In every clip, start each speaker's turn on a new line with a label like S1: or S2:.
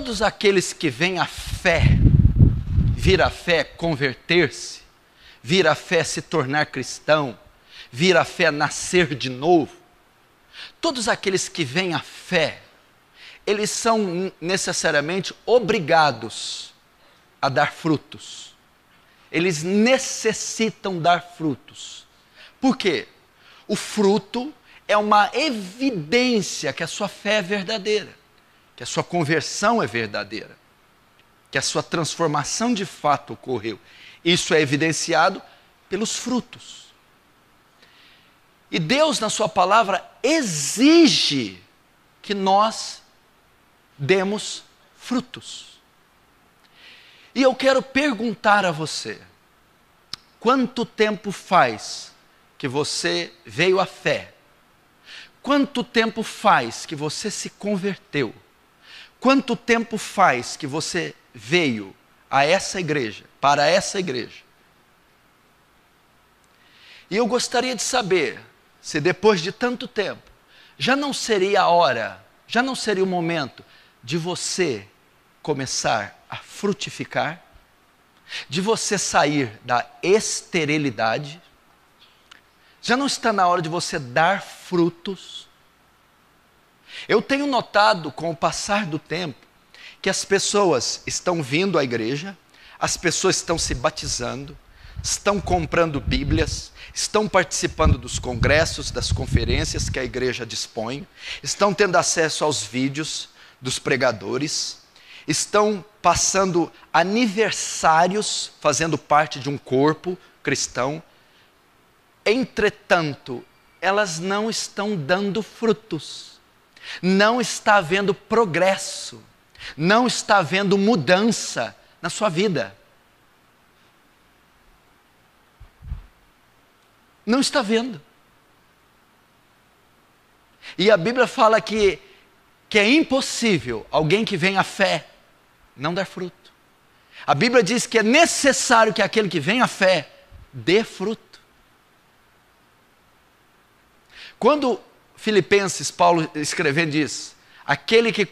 S1: todos aqueles que vêm à fé, vir à fé converter-se, vir à fé se tornar cristão, vir à fé nascer de novo, todos aqueles que vêm à fé, eles são necessariamente obrigados a dar frutos. Eles necessitam dar frutos. Por quê? O fruto é uma evidência que a sua fé é verdadeira que a sua conversão é verdadeira, que a sua transformação de fato ocorreu. Isso é evidenciado pelos frutos. E Deus, na Sua palavra, exige que nós demos frutos. E eu quero perguntar a você: quanto tempo faz que você veio à fé? Quanto tempo faz que você se converteu? Quanto tempo faz que você veio a essa igreja, para essa igreja? E eu gostaria de saber se depois de tanto tempo, já não seria a hora, já não seria o momento de você começar a frutificar, de você sair da esterilidade, já não está na hora de você dar frutos, eu tenho notado com o passar do tempo que as pessoas estão vindo à igreja, as pessoas estão se batizando, estão comprando Bíblias, estão participando dos congressos, das conferências que a igreja dispõe, estão tendo acesso aos vídeos dos pregadores, estão passando aniversários fazendo parte de um corpo cristão. Entretanto, elas não estão dando frutos não está havendo progresso, não está havendo mudança na sua vida. Não está vendo. E a Bíblia fala que, que é impossível alguém que vem à fé não dar fruto. A Bíblia diz que é necessário que aquele que vem à fé dê fruto. Quando Filipenses, Paulo escrevendo diz: aquele que,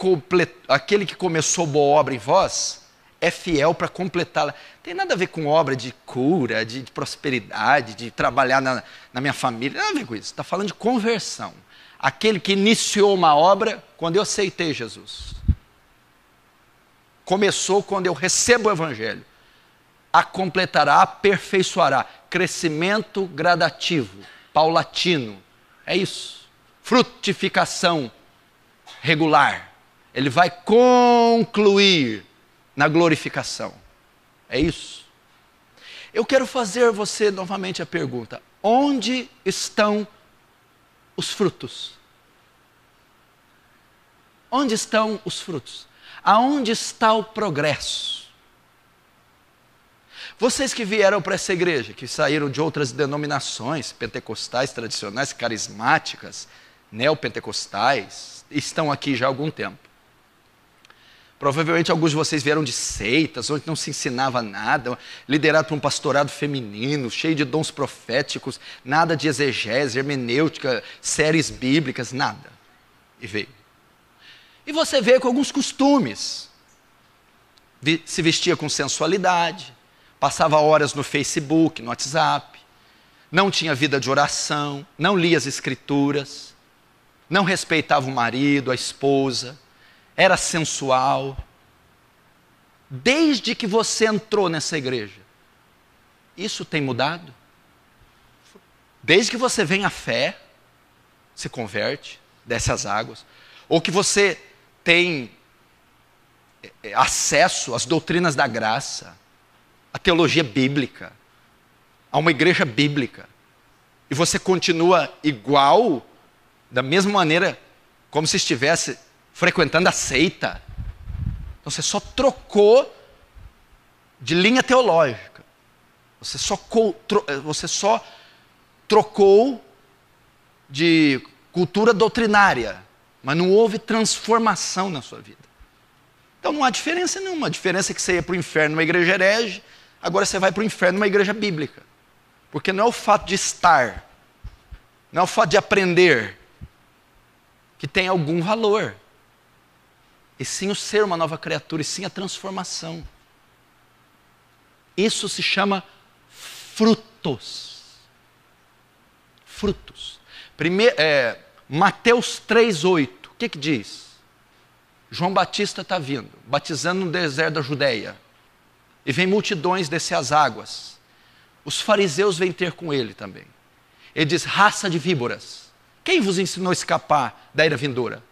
S1: aquele que começou boa obra em vós é fiel para completá-la. Tem nada a ver com obra de cura, de, de prosperidade, de trabalhar na, na minha família, nada a ver com isso. Está falando de conversão. Aquele que iniciou uma obra quando eu aceitei Jesus. Começou quando eu recebo o Evangelho. A completará, aperfeiçoará. Crescimento gradativo, paulatino. É isso frutificação regular. Ele vai concluir na glorificação. É isso. Eu quero fazer você novamente a pergunta: onde estão os frutos? Onde estão os frutos? Aonde está o progresso? Vocês que vieram para essa igreja, que saíram de outras denominações, pentecostais, tradicionais, carismáticas, neopentecostais estão aqui já há algum tempo. Provavelmente alguns de vocês vieram de seitas, onde não se ensinava nada, liderado por um pastorado feminino, cheio de dons proféticos, nada de exegese, hermenêutica, séries bíblicas, nada. E veio. E você veio com alguns costumes. Se vestia com sensualidade, passava horas no Facebook, no WhatsApp, não tinha vida de oração, não lia as escrituras, não respeitava o marido, a esposa, era sensual. Desde que você entrou nessa igreja, isso tem mudado? Desde que você vem à fé, se converte, desce as águas, ou que você tem eh, eh, acesso às doutrinas da graça, à teologia bíblica, a uma igreja bíblica, e você continua igual da mesma maneira como se estivesse frequentando a seita. Então você só trocou de linha teológica. Você só, eh, você só trocou de cultura doutrinária, mas não houve transformação na sua vida. Então não há diferença nenhuma. A diferença é que você ia para o inferno numa igreja herege, agora você vai para o inferno numa igreja bíblica. Porque não é o fato de estar, não é o fato de aprender, que tem algum valor. E sim o ser uma nova criatura, e sim a transformação. Isso se chama frutos. Frutos. Primeiro, é, Mateus 3,8. O que, que diz? João Batista está vindo, batizando no deserto da Judéia. E vem multidões descer as águas. Os fariseus vêm ter com ele também. Ele diz: raça de víboras quem vos ensinou a escapar da ira vindoura?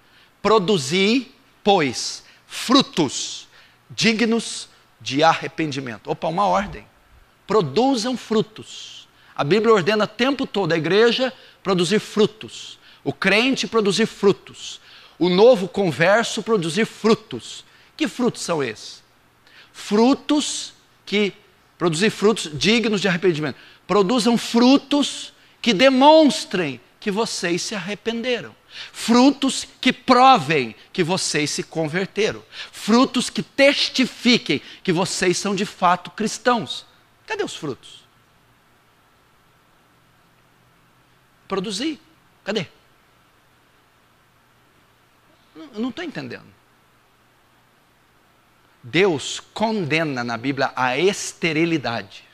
S1: Produzi, pois, frutos dignos de arrependimento. Opa, uma ordem. Produzam frutos. A Bíblia ordena o tempo todo a igreja produzir frutos. O crente produzir frutos. O novo converso produzir frutos. Que frutos são esses? Frutos que produzir frutos dignos de arrependimento. Produzam frutos que demonstrem que vocês se arrependeram. Frutos que provem que vocês se converteram. Frutos que testifiquem que vocês são de fato cristãos. Cadê os frutos? Produzir. Cadê? Eu não estou entendendo. Deus condena na Bíblia a esterilidade.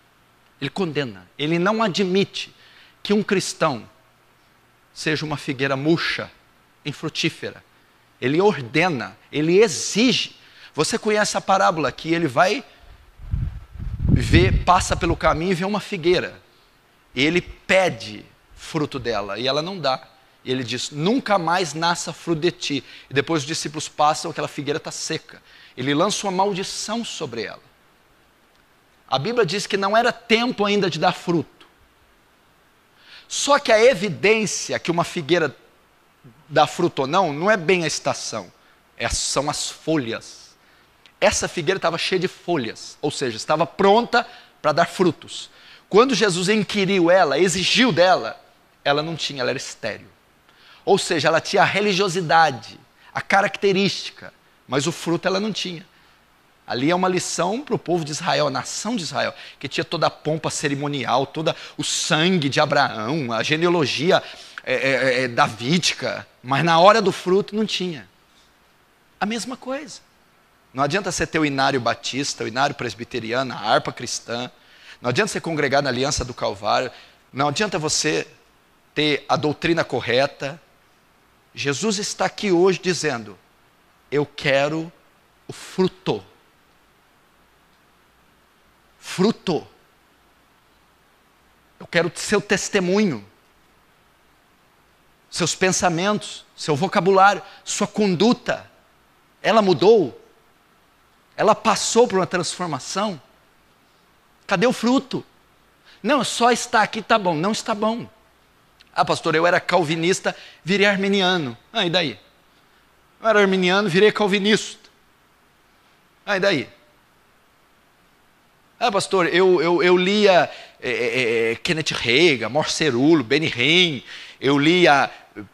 S1: Ele condena. Ele não admite que um cristão seja uma figueira murcha, infrutífera. Ele ordena, ele exige. Você conhece a parábola que ele vai ver, passa pelo caminho e vê uma figueira. Ele pede fruto dela e ela não dá. E ele diz: Nunca mais nasça fruto de ti. E depois os discípulos passam, aquela figueira está seca. Ele lança uma maldição sobre ela. A Bíblia diz que não era tempo ainda de dar fruto. Só que a evidência que uma figueira dá fruto ou não, não é bem a estação, é, são as folhas. Essa figueira estava cheia de folhas, ou seja, estava pronta para dar frutos. Quando Jesus inquiriu ela, exigiu dela, ela não tinha, ela era estéreo. Ou seja, ela tinha a religiosidade, a característica, mas o fruto ela não tinha. Ali é uma lição para o povo de Israel, a nação de Israel, que tinha toda a pompa cerimonial, todo o sangue de Abraão, a genealogia é, é, é, davídica, mas na hora do fruto não tinha. A mesma coisa. Não adianta você ter o inário batista, o inário presbiteriano, a harpa cristã. Não adianta você congregar na aliança do Calvário. Não adianta você ter a doutrina correta. Jesus está aqui hoje dizendo: Eu quero o fruto fruto. Eu quero seu testemunho, seus pensamentos, seu vocabulário, sua conduta. Ela mudou? Ela passou por uma transformação? Cadê o fruto? Não, é só está aqui, tá bom. Não está bom. Ah, pastor, eu era calvinista, virei arminiano. Ah, e daí? Eu era arminiano, virei calvinista. Ah, e daí? Ah, pastor, eu, eu, eu lia é, é, Kenneth Reagan, Morcerulo, Benny Hinn, eu lia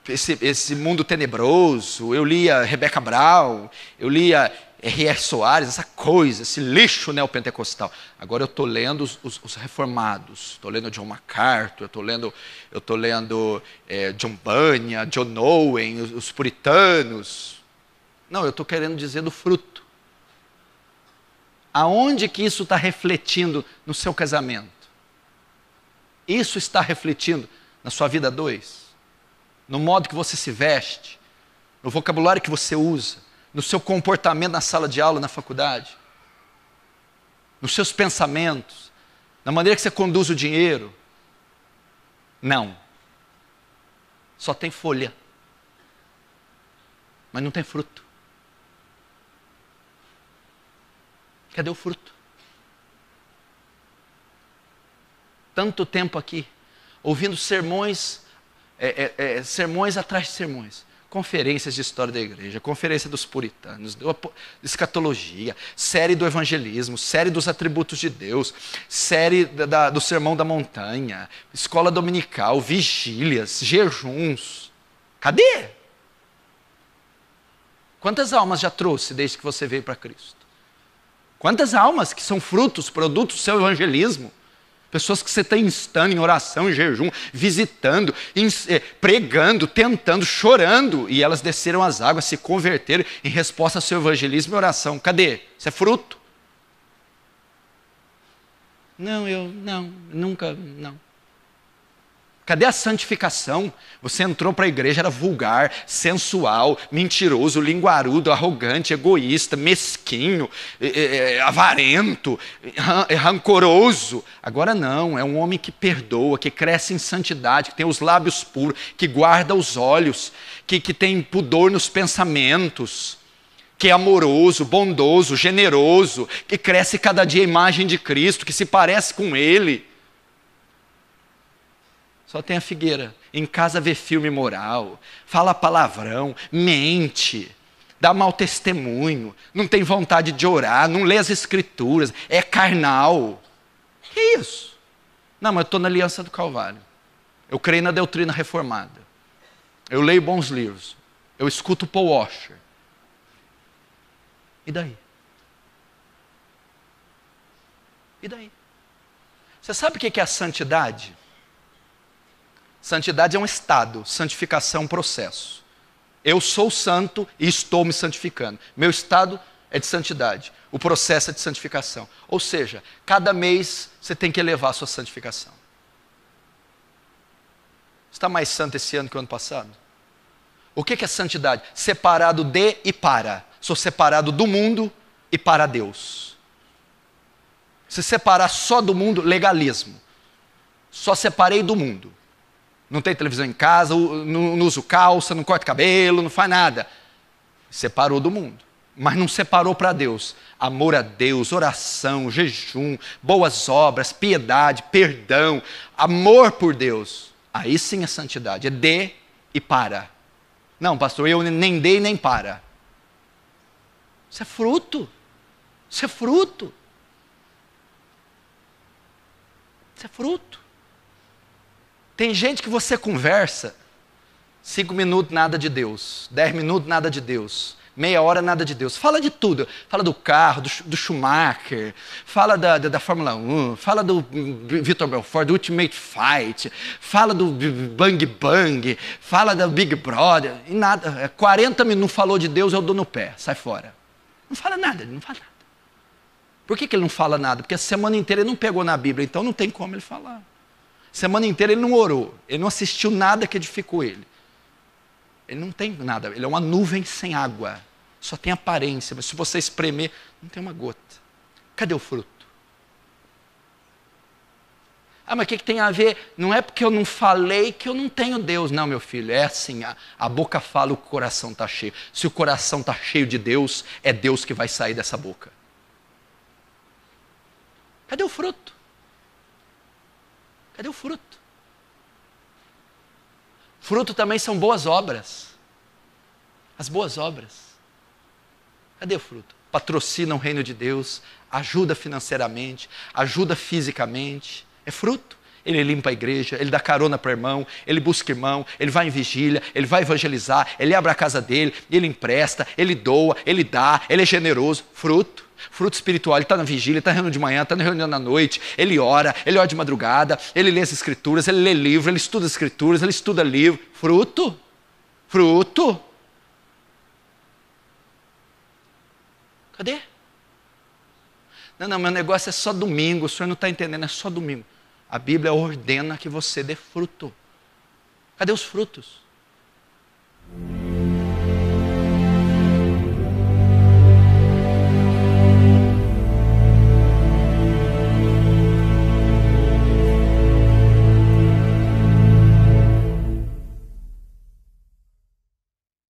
S1: esse, esse Mundo Tenebroso, eu lia Rebecca Brown, eu lia R.R. Soares, essa coisa, esse lixo neopentecostal. Agora eu estou lendo os, os, os reformados, estou lendo John MacArthur, estou lendo, eu tô lendo é, John Bunyan, John Owen, os, os puritanos. Não, eu estou querendo dizer do fruto. Aonde que isso está refletindo no seu casamento? Isso está refletindo na sua vida dois, no modo que você se veste, no vocabulário que você usa, no seu comportamento na sala de aula, na faculdade, nos seus pensamentos, na maneira que você conduz o dinheiro. Não. Só tem folha, mas não tem fruto. Cadê o fruto? Tanto tempo aqui, ouvindo sermões, é, é, é, sermões atrás de sermões. Conferências de história da igreja, conferência dos puritanos, escatologia, série do evangelismo, série dos atributos de Deus, série da, da, do sermão da montanha, escola dominical, vigílias, jejuns. Cadê? Quantas almas já trouxe desde que você veio para Cristo? Quantas almas que são frutos, produtos do seu evangelismo? Pessoas que você está instando em oração, em jejum, visitando, eh, pregando, tentando, chorando, e elas desceram as águas, se converteram em resposta ao seu evangelismo e oração. Cadê? Isso é fruto. Não, eu não, nunca, não. Cadê a santificação? Você entrou para a igreja, era vulgar, sensual, mentiroso, linguarudo, arrogante, egoísta, mesquinho, é, é, avarento, rancoroso. Agora não, é um homem que perdoa, que cresce em santidade, que tem os lábios puros, que guarda os olhos, que, que tem pudor nos pensamentos que é amoroso, bondoso, generoso, que cresce cada dia a imagem de Cristo, que se parece com Ele. Só tem a figueira. Em casa vê filme moral, fala palavrão, mente, dá mau testemunho, não tem vontade de orar, não lê as escrituras, é carnal. Que isso? Não, mas eu estou na aliança do Calvário. Eu creio na doutrina reformada. Eu leio bons livros. Eu escuto Paul Washer. E daí? E daí? Você sabe o que é a santidade? Santidade é um estado, santificação é um processo. Eu sou santo e estou me santificando. Meu estado é de santidade, o processo é de santificação. Ou seja, cada mês você tem que elevar a sua santificação. Está mais santo esse ano que o ano passado? O que é santidade? Separado de e para. Sou separado do mundo e para Deus. Se separar só do mundo, legalismo. Só separei do mundo. Não tem televisão em casa, não, não usa calça, não corta cabelo, não faz nada. Separou do mundo mas não separou para Deus. Amor a Deus, oração, jejum, boas obras, piedade, perdão, amor por Deus. Aí sim é santidade, é dê e para. Não, pastor, eu nem dei nem para. Isso é fruto. Isso é fruto. Isso é fruto. Tem gente que você conversa, cinco minutos nada de Deus, dez minutos nada de Deus, meia hora nada de Deus. Fala de tudo. Fala do carro, do, do Schumacher, fala da, da, da, Fórmula 1, fala do Vitor Belfort, do Ultimate Fight, fala do Bang Bang, fala da Big Brother, e nada. 40 é, minutos não falou de Deus, eu é dou no pé, sai fora. Não fala nada, ele não fala nada. Por que, que ele não fala nada? Porque a semana inteira ele não pegou na Bíblia, então não tem como ele falar semana inteira ele não orou, ele não assistiu nada que edificou ele. Ele não tem nada, ele é uma nuvem sem água, só tem aparência, mas se você espremer, não tem uma gota. Cadê o fruto? Ah, mas o que, que, tem a ver? Não é porque eu não falei que eu não tenho Deus. Não, meu filho, é assim: a, a boca fala, o coração está cheio. Se o coração está cheio de Deus, é Deus que vai sair dessa boca. Cadê o fruto? Cadê o fruto? Fruto também são boas obras. As boas obras. Cadê o fruto? Patrocina o reino de Deus, ajuda financeiramente, ajuda fisicamente. É fruto. Ele limpa a igreja, ele dá carona para irmão, ele busca irmão, ele vai em vigília, ele vai evangelizar, ele abre a casa dele, ele empresta, ele doa, ele dá, ele é generoso. Fruto. Fruto espiritual, ele está na vigília, está tá na reunião de manhã, está na reunião da noite, ele ora, ele ora de madrugada, ele lê as escrituras, ele lê livro, ele estuda as escrituras, ele estuda livro. Fruto. Fruto. Cadê? Não, não, meu negócio é só domingo, o senhor não está entendendo, é só domingo. A Bíblia ordena que você dê fruto. Cadê os frutos?